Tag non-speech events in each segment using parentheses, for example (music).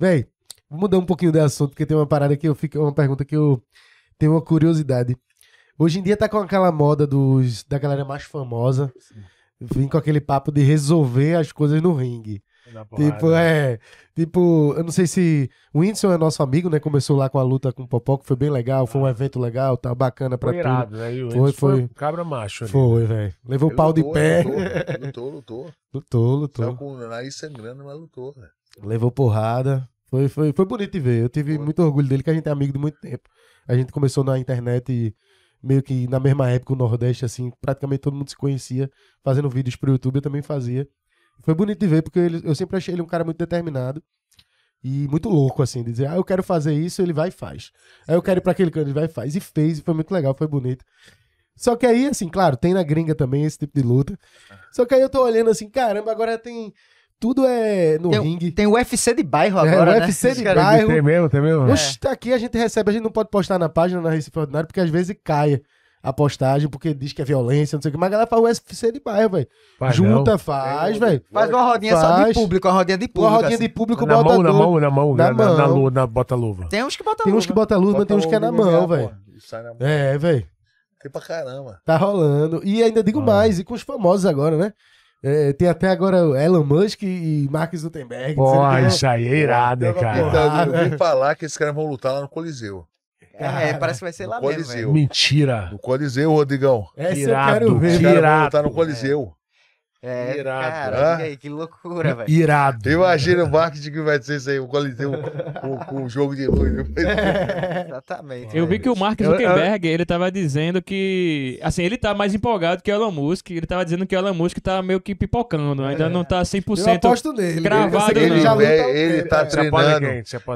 Véi, vou mudar um pouquinho de assunto, porque tem uma parada que eu fico. Uma pergunta que eu tenho uma curiosidade. Hoje em dia tá com aquela moda dos, da galera mais famosa. Sim. Vim com aquele papo de resolver as coisas no ringue. Tipo, né? é. Tipo, eu não sei se. O Whindersson é nosso amigo, né? Começou lá com a luta com o Popó, que foi bem legal, foi um ah. evento legal, tá bacana pra foi irado, tudo. Né? o foi, foi. Um cabra macho. Ali, foi, né? Levou ele pau lutou, de pé. (laughs) Lutou, lutou, lutou. Lutou, lutou. com o nariz sangrando, mas lutou, velho. Levou porrada. Foi, foi, foi bonito de ver. Eu tive foi. muito orgulho dele, que a gente é amigo de muito tempo. A gente começou na internet e meio que na mesma época o Nordeste, assim, praticamente todo mundo se conhecia, fazendo vídeos pro YouTube, eu também fazia. Foi bonito de ver, porque ele, eu sempre achei ele um cara muito determinado e muito louco, assim, de dizer, ah, eu quero fazer isso, ele vai e faz. Aí ah, eu quero ir pra aquele canto, ele vai e faz. E fez, e foi muito legal, foi bonito. Só que aí, assim, claro, tem na gringa também esse tipo de luta. É. Só que aí eu tô olhando assim, caramba, agora tem tudo é no tem, ringue. Tem o UFC de bairro agora, é, o UFC né? de bairro. Tem mesmo, tem mesmo. Oxe, é. aqui a gente recebe, a gente não pode postar na página na Recife Ordinário, porque às vezes cai a postagem, porque diz que é violência, não sei o que, mas a galera faz o UFC de bairro, velho. Junta, não. faz, velho. Faz uma rodinha faz. só de público, uma rodinha de público. Uma rodinha assim. de público, na bota mão, na mão, na mão, na, mão. Na, na, na, bota luva. Tem uns que bota luva. Tem uns que bota luva, mas tem uns que é na mão, velho. É, velho. Tem pra caramba. Tá rolando. E ainda digo ah. mais, e com os famosos agora, né? É, tem até agora Elon Musk e Mark Zuckerberg. Pô, isso aí é irado, cara. Então, eu ouvi falar que esses caras vão lutar lá no Coliseu. Cara, é, é, parece que vai ser lá Coliseu. mesmo. Mentira. No Coliseu, Rodrigão. Essa eu quero ver. Os caras vão lutar no Coliseu. É, irado. Cara, né? que loucura, velho. Irado. Né? Imagina o marketing que vai ser isso aí, o Coliseu com o jogo de luz. (laughs) É, exatamente. Eu vi que o Mark Zuckerberg, ele tava dizendo que, assim, ele tá mais empolgado que o Elon Musk, ele tava dizendo que o Elon Musk tá meio que pipocando, ainda não tá 100% eu aposto nele. gravado é, ele, ele, tá é. não. ele tá treinando,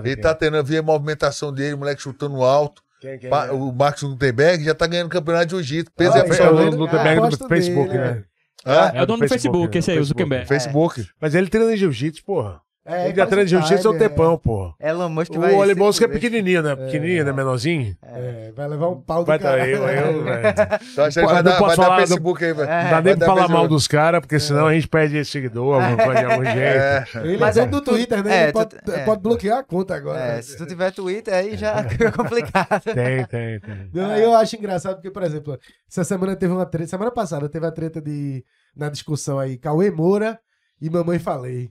ele tá treinando, Vi a movimentação dele, o moleque chutando alto. Quem, quem é? o Mark Zuckerberg já tá ganhando campeonato de jiu-jitsu, peso ah, é a ferramenta. Zuckerberg do Facebook, né? né? É, é, o dono do Facebook, Facebook esse aí, é o Zuckerberg. É. Facebook. Mas ele treina jiu-jitsu, porra. É, ele atrás de justiça é o tempão, pô. Elon Musk o vai. O Elon Musk é pequenininho, né? Pequenininho, é, né? Menorzinho. É, é vai levar um pau do vai tá cara. Tá eu, eu, (laughs) velho. Tô então achando que vai, dar, vai falar, Facebook aí, velho. É. Não dá nem pra falar mal dos caras, porque é. senão a gente perde seguidor, (laughs) de algum jeito. Ele Mas é do Twitter, né? pode, bloquear a conta agora. É, se tu tiver Twitter, aí já é (laughs) complicado. Tem, tem, tem. Eu acho engraçado, porque, por exemplo, essa semana teve uma treta. Semana passada teve a treta de. Na discussão aí, Cauê Moura e Mamãe Falei.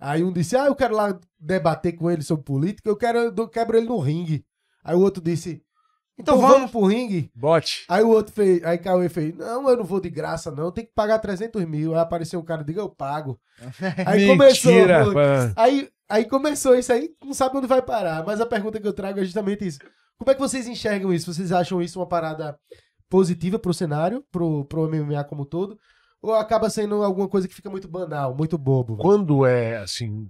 Aí um disse, ah, eu quero lá debater com ele sobre política, eu quero, eu quebro ele no ringue. Aí o outro disse, então, então, vamos. vamos pro ringue? Bote. Aí o outro fez, aí Cauê fez, não, eu não vou de graça não, tem que pagar 300 mil. Aí apareceu um cara, diga, eu pago. (laughs) aí Mentira, começou, mano. aí, aí começou isso aí, não sabe onde vai parar. Mas a pergunta que eu trago é justamente isso. Como é que vocês enxergam isso? Vocês acham isso uma parada positiva pro cenário, pro, pro MMA como todo? ou acaba sendo alguma coisa que fica muito banal, muito bobo? Quando é, assim,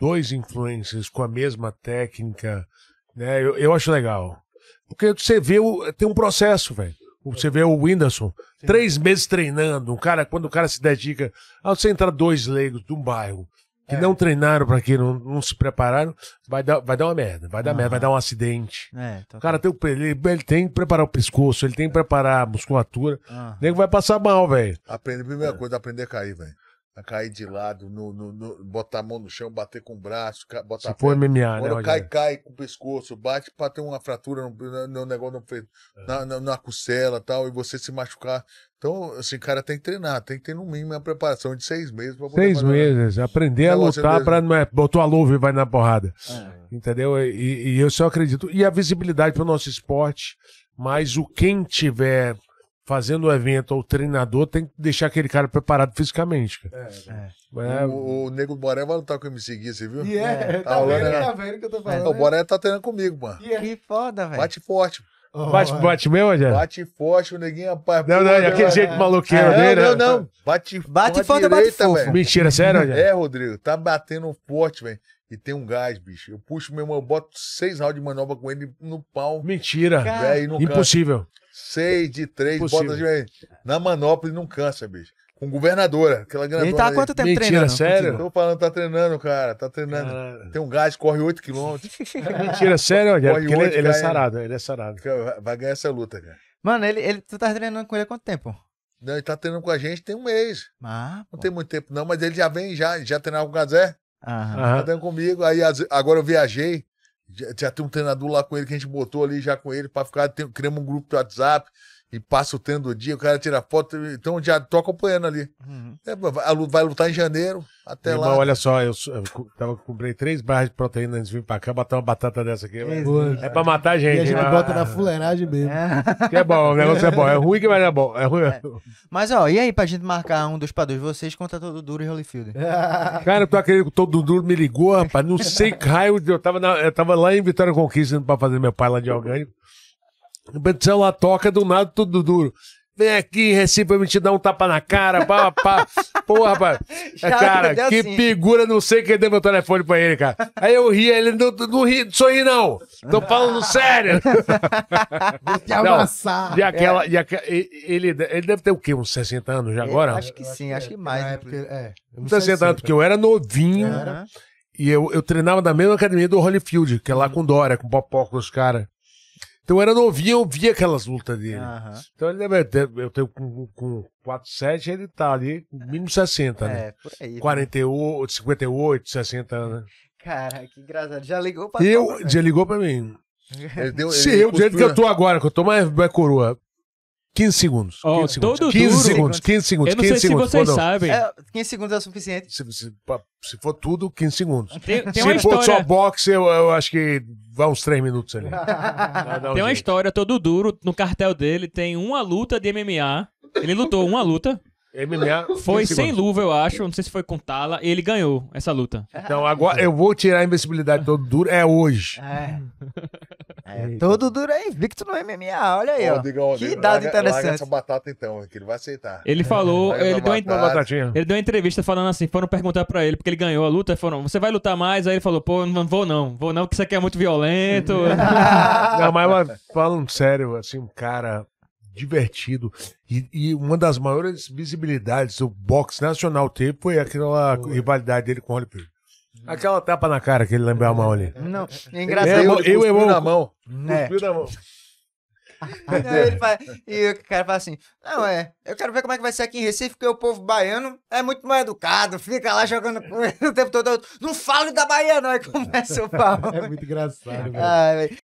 dois influencers com a mesma técnica, né? Eu, eu acho legal. Porque você vê, o, tem um processo, velho. Você vê o Whindersson, Sim. três meses treinando, um cara, quando o cara se dedica, ao você entrar dois leigos de um bairro, que é. não treinaram para aquilo, não, não, se prepararam, vai dar, vai dar uma merda, vai dar merda, vai dar um acidente. É, o cara tem, ele, ele tem que preparar o pescoço, ele tem que preparar a musculatura. Ah. O vai passar mal, velho. Aprende, primeira é. coisa, aprender a cair, velho cair de lado, no, no, no, botar a mão no chão, bater com o braço, botar Se for MMA, né, Quando né, cai, cai com o pescoço, bate para ter uma fratura no, no negócio é. na, na, na, costela tal, e você se machucar. Então, assim, cara, tem que treinar, tem que ter no mínimo uma preparação de seis meses para Seis meses, aprender a lutar para não é, botou a luva e vai na porrada. É. Entendeu? E, e eu só acredito. E a visibilidade para o nosso esporte, mas o quem tiver fazendo o evento ou o treinador tem que deixar aquele cara preparado fisicamente. Cara. É, é. O, o Nego Boré vai lutar com o MC Gui, você viu? E yeah, é, tá, tá vendo, era... tá vendo que eu tô é, falando. o Boré tá treinando comigo, mano. Yeah. É. Que foda, velho. Bate forte. Oh, bate, é. bate mesmo, Rogério? Bate forte, o neguinho, rapaz. Não, não, é aquele né, jeito né? maluqueiro é, dele. Não, não, né? não. Bate, bate forte, bate forte. Mentira, sério, Rogério? É, Rodrigo, tá batendo forte, velho. E tem um gás, bicho. Eu puxo meu irmão, eu boto seis rounds de manobra com ele no pau. Mentira. Véio, Impossível. Canto. Seis de três, bota de... Na manopla e não cansa, bicho. Com governadora, aquela grandona. Ele tá há quanto tempo Mentira, treinando? sério? Tô falando, tá treinando, cara, tá treinando. Caralho. Tem um gás, corre 8 quilômetros. (laughs) Mentira, sério, corre ele, ele é, é né? sarado, ele é sarado. Vai ganhar essa luta, cara. Mano, ele, ele, tu tá treinando com ele há quanto tempo? Não, ele tá treinando com a gente tem um mês. Ah, não tem muito tempo, não, mas ele já vem, já, já treinava com o Gazé. Aham. Tá treinando comigo. Aí agora eu viajei. Já, já, tem um treinador lá com ele que a gente botou ali já com ele para ficar. Tem, criamos um grupo do WhatsApp e passa o do dia, o cara tira foto, então já tô acompanhando ali. Uhum. É, vai lutar em janeiro, até lá. olha só, eu, eu tava, comprei três barras de proteína antes de vir pra cá, bater uma batata dessa aqui. É, é pra matar a gente. E a gente né? bota na fuleiragem mesmo. É. Que é bom, o negócio é bom. É ruim que vai dar bom. É ruim. É. Mas, ó, e aí pra gente marcar um dos padrões vocês contra Todo Duro e Holyfield? (laughs) Cara, eu tô acreditando que Todo Duro me ligou, rapaz, não sei que raio, eu tava, na, eu tava lá em Vitória Conquista para pra fazer meu pai lá de orgânico. Petição lá toca do nada, tudo duro. Vem aqui, Recife, pra me te dar um tapa na cara, pá, pá. Porra, rapaz. Já (laughs) cara, é que assim. figura, não sei quem deu meu telefone pra ele, cara. Aí eu ri, ele não, não ri, sorri não. Tô falando sério. (laughs) Vou te amassar. E aquela, é. e ele, ele deve ter o quê? Uns 60 anos já é, agora? Eu acho que sim, acho que mais. É, né? porque, é, uns 60 anos, porque eu era novinho. Era. E eu, eu treinava na mesma academia do Holyfield, que é lá uhum. com Dória, com Popó, com os caras. Então eu era novinho, eu via aquelas lutas dele. Uhum. Então ele deve ter, eu tenho com, com 4, 7, ele tá ali com mínimo 60, né? É, por aí. 48, 58, 60 Né? Cara, que engraçado. Já ligou pra Eu, já né? ligou pra mim. (laughs) Ele deu, Se eu, do jeito que eu tô agora, que eu tô mais, mais coroa, 15 segundos. 15 oh, segundos. Todo 15 duro. segundos, 15 segundos, Eu não 15 sei segundos. Se vocês sabem. É, 15 segundos é o suficiente. Se, se, se for tudo, 15 segundos. Tem, tem se for história... só boxe, eu, eu, acho que vai uns 3 minutos ali. (laughs) tem um uma história todo duro. No cartel dele tem uma luta de MMA. Ele lutou uma luta. MMA. Foi sem luva, eu acho. Não sei se foi com tala. E Ele ganhou essa luta. Então, agora eu vou tirar a invencibilidade todo duro. É hoje. É. É, todo duro é invicto no MMA, olha aí, ó. que idade dado interessante. Larga essa batata então, que ele vai aceitar. Ele falou, é. ele, deu ele deu uma entrevista falando assim, foram perguntar pra ele, porque ele ganhou a luta, foram, você vai lutar mais? Aí ele falou, pô, não vou não, vou não, porque isso aqui é muito violento. (laughs) (laughs) não, mas falando sério, assim, um cara divertido. E, e, uma das maiores visibilidades do boxe nacional teve foi aquela rivalidade dele com o Holyfield. Aquela tapa na cara que ele lembrou a mão ali. Não, é engraçado. Eu, eu, eu, eu na mão. É. na mão. Não, fala, e o cara fala assim: Não, é, eu quero ver como é que vai ser aqui em Recife, porque o povo baiano é muito mais educado, fica lá jogando com (laughs) ele o tempo todo. Não fale da Bahia, não. Aí começa o (laughs) pau. É muito engraçado. velho.